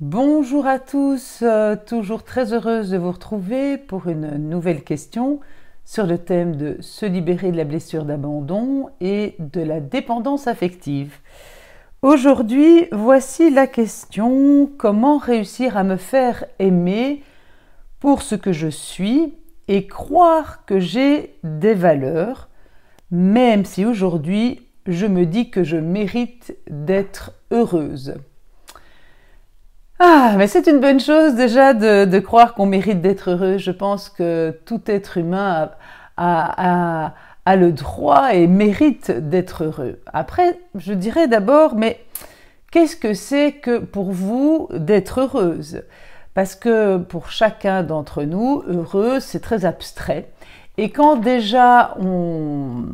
Bonjour à tous, euh, toujours très heureuse de vous retrouver pour une nouvelle question sur le thème de se libérer de la blessure d'abandon et de la dépendance affective. Aujourd'hui, voici la question comment réussir à me faire aimer pour ce que je suis et croire que j'ai des valeurs, même si aujourd'hui je me dis que je mérite d'être heureuse. Ah, mais c'est une bonne chose déjà de, croire qu'on mérite d'être heureux. Je pense que tout être humain a, le droit et mérite d'être heureux. Après, je dirais d'abord, mais qu'est-ce que c'est que pour vous d'être heureuse Parce que pour chacun d'entre nous, heureux, c'est très abstrait. Et quand déjà on,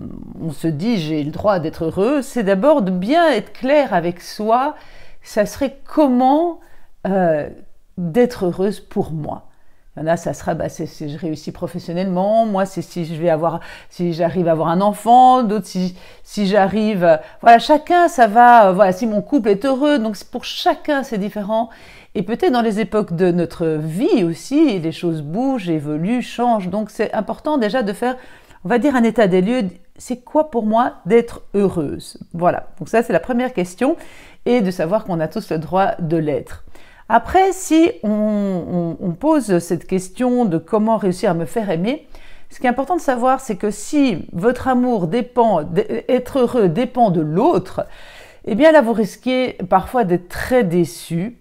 on se dit j'ai le droit d'être heureux, c'est d'abord de bien être clair avec soi. Ça serait comment euh, d'être heureuse pour moi. Il y en a, ça sera bah, si je réussis professionnellement, moi c'est si je vais avoir, si j'arrive à avoir un enfant, d'autres si, j'arrive, euh, voilà, chacun ça va, euh, voilà, si mon couple est heureux, donc pour chacun c'est différent. Et peut-être dans les époques de notre vie aussi, les choses bougent, évoluent, changent, donc c'est important déjà de faire, on va dire un état des lieux, c'est quoi pour moi d'être heureuse Voilà, donc ça c'est la première question, et de savoir qu'on a tous le droit de l'être. Après, si on, pose cette question de comment réussir à me faire aimer, ce qui est important de savoir, c'est que si votre amour dépend, être heureux dépend de l'autre, eh bien là, vous risquez parfois d'être très déçu.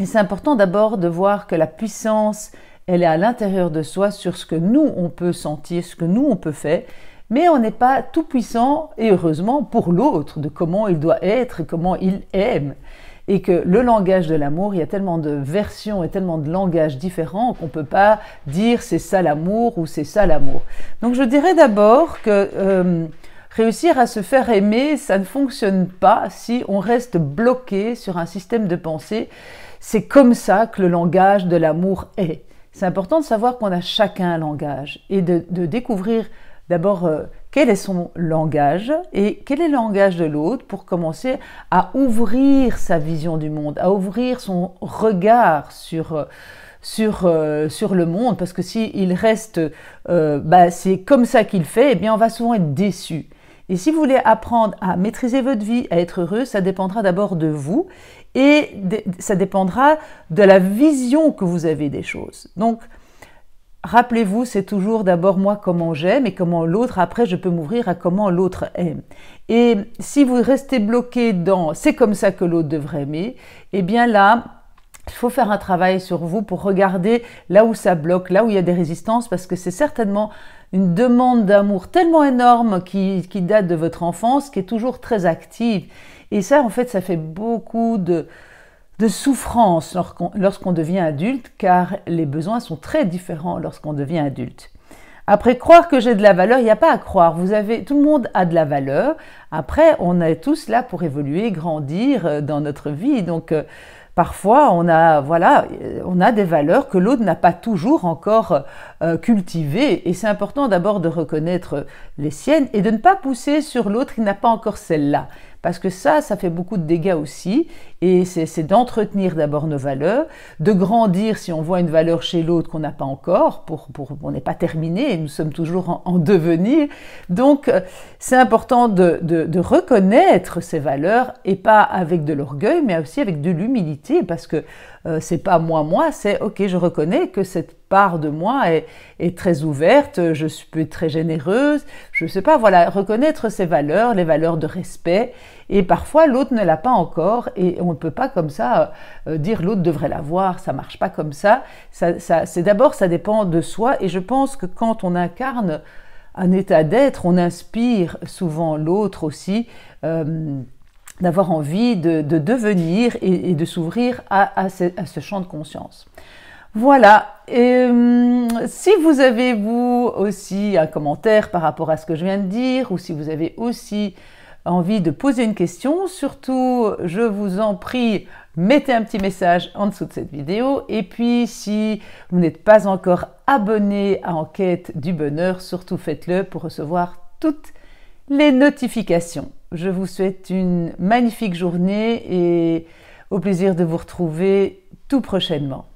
Et c'est important d'abord de voir que la puissance, elle est à l'intérieur de soi sur ce que nous, on peut sentir, ce que nous, on peut faire. Mais on n'est pas tout puissant, et heureusement, pour l'autre, de comment il doit être et comment il aime et que le langage de l'amour, il y a tellement de versions et tellement de langages différents qu'on ne peut pas dire c'est ça l'amour ou c'est ça l'amour. Donc je dirais d'abord que euh, réussir à se faire aimer, ça ne fonctionne pas si on reste bloqué sur un système de pensée. C'est comme ça que le langage de l'amour est. C'est important de savoir qu'on a chacun un langage et de découvrir D'abord, euh, quel est son langage et quel est le langage de l'autre pour commencer à ouvrir sa vision du monde, à ouvrir son regard sur, euh, sur, euh, sur le monde, parce que s'il reste, bah, c'est comme ça qu'il fait, eh bien on va souvent être déçu. Et si vous voulez apprendre à maîtriser votre vie, à être heureux, ça dépendra d'abord de vous et ça dépendra de la vision que vous avez des choses. Donc, Rappelez-vous, c'est toujours d'abord moi comment j'aime et comment l'autre, après je peux m'ouvrir à comment l'autre aime. Et si vous restez bloqué dans c'est comme ça que l'autre devrait aimer, eh bien là, il faut faire un travail sur vous pour regarder là où ça bloque, là où il y a des résistances, parce que c'est certainement une demande d'amour tellement énorme qui, qui, date de votre enfance, qui est toujours très active. Et ça, en fait, ça fait beaucoup de, de souffrance lorsqu'on devient adulte, car les besoins sont très différents lorsqu'on devient adulte. Après croire que j'ai de la valeur, il n'y a pas à croire. Vous avez, tout le monde a de la valeur. Après, on est tous là pour évoluer, grandir euh, dans notre vie. Donc, euh, parfois, on a, voilà, on a des valeurs que l'autre n'a pas toujours encore euh, cultivées. Et c'est important d'abord de reconnaître les siennes et de ne pas pousser sur l'autre qui n'a pas encore celle-là parce que ça, ça fait beaucoup de dégâts aussi, et c'est d'entretenir d'abord nos valeurs, de grandir si on voit une valeur chez l'autre qu'on n'a pas encore, pour, pour on n'est pas terminé, nous sommes toujours en, en devenir. Donc, euh, c'est important de, de, de reconnaître ces valeurs, et pas avec de l'orgueil, mais aussi avec de l'humilité, parce que euh, c'est pas moi moi, c'est ok, je reconnais que cette part de moi est, très ouverte, je suis très généreuse, je ne sais pas, voilà, reconnaître ses valeurs, les valeurs de respect, et parfois l'autre ne l'a pas encore, et on ne peut pas comme ça euh, dire l'autre devrait l'avoir, ça marche pas comme ça. c'est d'abord, ça dépend de soi, et je pense que quand on incarne un état d'être, on inspire souvent l'autre aussi. Euh, d'avoir envie de, devenir et, de s'ouvrir à ce champ de conscience. Voilà, et euh, si vous avez vous aussi un commentaire par rapport à ce que je viens de dire, ou si vous avez aussi envie de poser une question, surtout, je vous en prie, mettez un petit message en dessous de cette vidéo. Et puis, si vous n'êtes pas encore abonné à Enquête du Bonheur, surtout faites-le pour recevoir toutes les notifications. Je vous souhaite une magnifique journée et au plaisir de vous retrouver tout prochainement.